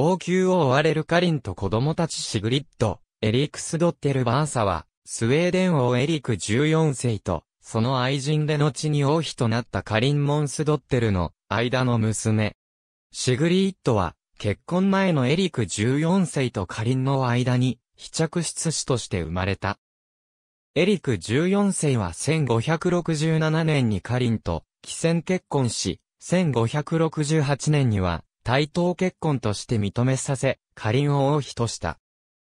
王宮を追われるカリンと子供たちシグリッド、エリクスドッテルバーサは、スウェーデン王エリク14世と、その愛人で後に王妃となったカリン・モンスドッテルの間の娘。シグリッドは、結婚前のエリク14世とカリンの間に、非着出子として生まれた。エリク14世は1567年にカリンと、既戦結婚し、1568年には、対等結婚として認めさせ、カリンを王妃とした。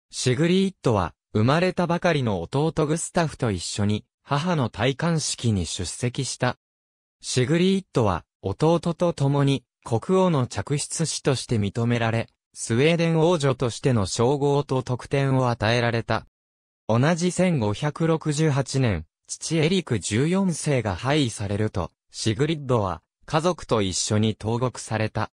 シグリーットは、生まれたばかりの弟グスタフと一緒に、母の戴冠式に出席した。シグリーットは、弟と共に、国王の嫡出子として認められ、スウェーデン王女としての称号と特典を与えられた。同じ1568年、父エリク14世が廃位されると、シグリッドは、家族と一緒に投獄された。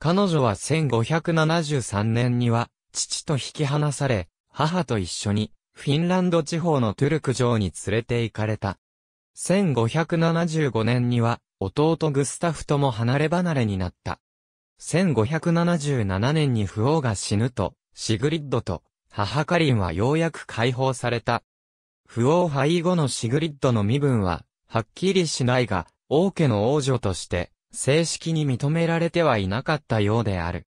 彼女は1573年には、父と引き離され、母と一緒に、フィンランド地方のトゥルク城に連れて行かれた。1575年には、弟グスタフとも離れ離れになった。1577年に不王が死ぬと、シグリッドと、母カリンはようやく解放された。不王廃後のシグリッドの身分は、はっきりしないが、王家の王女として、正式に認められてはいなかったようである。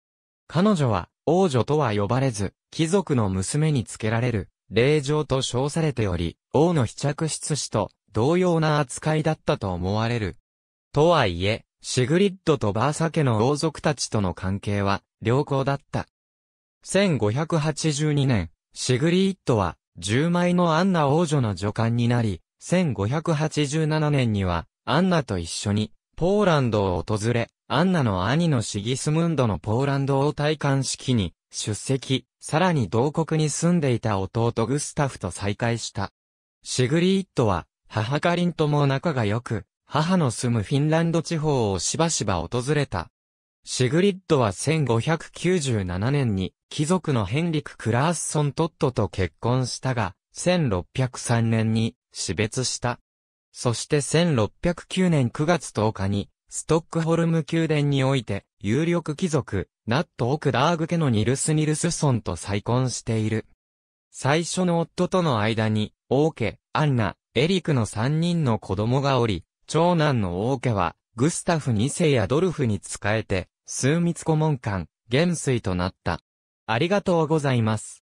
彼女は、王女とは呼ばれず、貴族の娘につけられる、霊場と称されており、王の非着室子と同様な扱いだったと思われる。とはいえ、シグリッドとバーサ家の王族たちとの関係は良好だった。1582年、シグリッドは、10枚のアンナ王女の助官になり、1587年には、アンナと一緒に、ポーランドを訪れ、アンナの兄のシギスムンドのポーランド王体冠式に出席、さらに同国に住んでいた弟グスタフと再会した。シグリーットは、母カリンとも仲が良く、母の住むフィンランド地方をしばしば訪れた。シグリッドは1597年に貴族のヘンリク・クラースソン・トットと結婚したが、1603年に死別した。そして1609年9月10日に、ストックホルム宮殿において、有力貴族、ナット・オクダーグ家のニルス・ニルスソンと再婚している。最初の夫との間に、王家、アンナ、エリクの3人の子供がおり、長男の王家は、グスタフ2世やドルフに仕えて、数密顧問官、元帥となった。ありがとうございます。